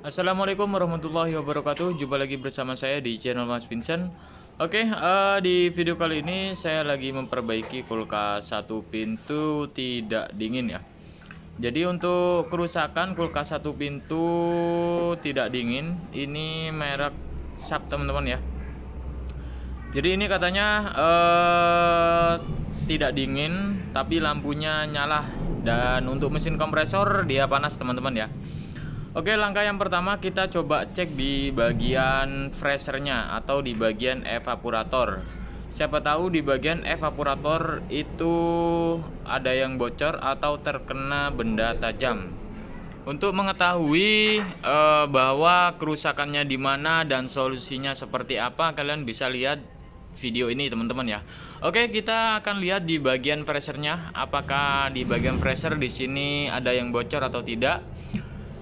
Assalamualaikum warahmatullahi wabarakatuh Jumpa lagi bersama saya di channel Mas Vincent Oke, okay, uh, eh, di video kali ini saya lagi memperbaiki kulkas satu pintu tidak dingin ya Jadi untuk kerusakan kulkas satu pintu tidak dingin Ini merek Sharp teman-teman ya Jadi ini katanya uh, tidak dingin tapi lampunya nyala Dan untuk mesin kompresor dia panas teman-teman ya Oke, langkah yang pertama kita coba cek di bagian freshernya atau di bagian evaporator. Siapa tahu di bagian evaporator itu ada yang bocor atau terkena benda tajam. Untuk mengetahui e, bahwa kerusakannya di mana dan solusinya seperti apa, kalian bisa lihat video ini teman-teman ya. Oke, kita akan lihat di bagian freshernya apakah di bagian fresher di sini ada yang bocor atau tidak.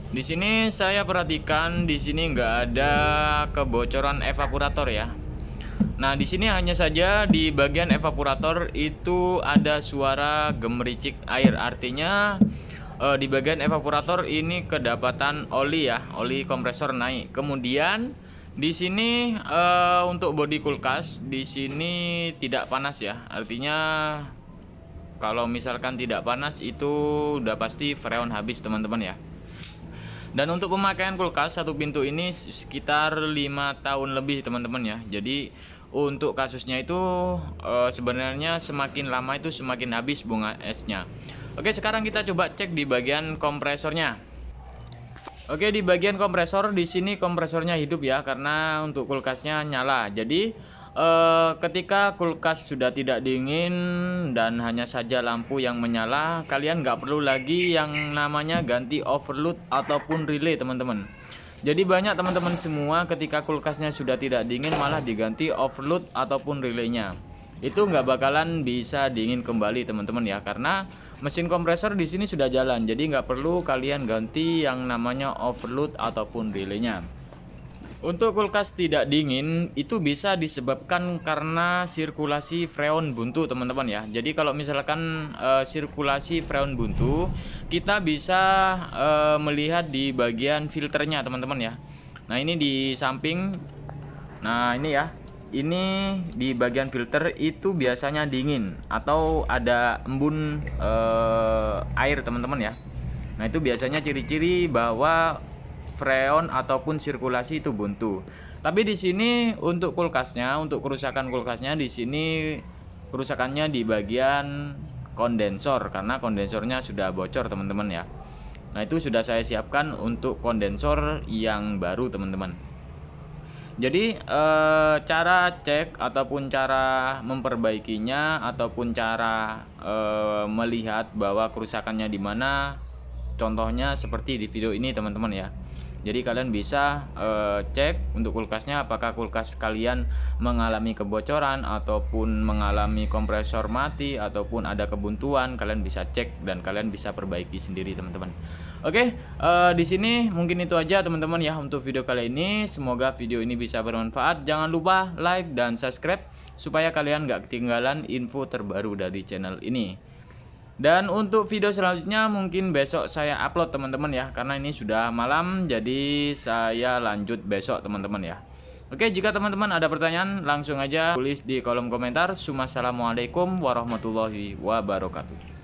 Di sini saya perhatikan di sini nggak ada kebocoran evaporator ya. Nah, di sini hanya saja di bagian evaporator itu ada suara gemericik air. Artinya eh, di bagian evaporator ini kedapatan oli ya, oli kompresor naik. Kemudian di sini eh, untuk bodi kulkas di sini tidak panas ya. Artinya kalau misalkan tidak panas itu udah pasti freon habis teman-teman ya. Dan untuk pemakaian kulkas satu pintu ini sekitar lima tahun lebih teman-teman ya. Jadi untuk kasusnya itu e, sebenarnya semakin lama itu semakin habis bunga esnya. Oke, sekarang kita coba cek di bagian kompresornya. Oke, di bagian kompresor di sini kompresornya hidup ya karena untuk kulkasnya nyala. Jadi Uh, ketika kulkas sudah tidak dingin dan hanya saja lampu yang menyala, kalian nggak perlu lagi yang namanya ganti overload ataupun relay teman-teman. Jadi banyak teman-teman semua ketika kulkasnya sudah tidak dingin malah diganti overload ataupun relaynya. Itu nggak bakalan bisa dingin kembali teman-teman ya karena mesin kompresor di sini sudah jalan. Jadi nggak perlu kalian ganti yang namanya overload ataupun relaynya. Untuk kulkas tidak dingin itu bisa disebabkan karena sirkulasi freon buntu teman-teman ya. Jadi kalau misalkan e, sirkulasi freon buntu, kita bisa e, melihat di bagian filternya teman-teman ya. Nah ini di samping, nah ini ya, ini di bagian filter itu biasanya dingin atau ada embun e, air teman-teman ya nah itu biasanya ciri-ciri bahwa freon ataupun sirkulasi itu buntu. Tapi di sini untuk kulkasnya, untuk kerusakan kulkasnya di sini kerusakannya di bagian kondensor karena kondensornya sudah bocor teman-teman ya. Nah, itu sudah saya siapkan untuk kondensor yang baru teman-teman. Jadi e, cara cek ataupun cara memperbaikinya ataupun cara e, melihat bahwa kerusakannya di mana contohnya seperti di video ini teman-teman ya. Jadi kalian bisa uh, cek untuk kulkasnya apakah kulkas kalian mengalami kebocoran ataupun mengalami kompresor mati ataupun ada kebuntuan, kalian bisa cek dan kalian bisa perbaiki sendiri teman-teman. Oke, uh, di sini mungkin itu aja teman-teman ya untuk video kali ini. Semoga video ini bisa bermanfaat. Jangan lupa like dan subscribe supaya kalian gak ketinggalan info terbaru dari channel ini. Dan untuk video selanjutnya mungkin besok saya upload teman-teman ya Karena ini sudah malam jadi saya lanjut besok teman-teman ya Oke jika teman-teman ada pertanyaan langsung aja tulis di kolom komentar Assalamualaikum warahmatullahi wabarakatuh